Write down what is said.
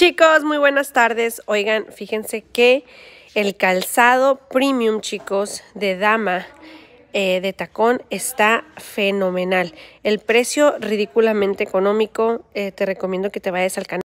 Chicos, muy buenas tardes. Oigan, fíjense que el calzado premium, chicos, de dama eh, de tacón está fenomenal. El precio ridículamente económico. Eh, te recomiendo que te vayas al canal.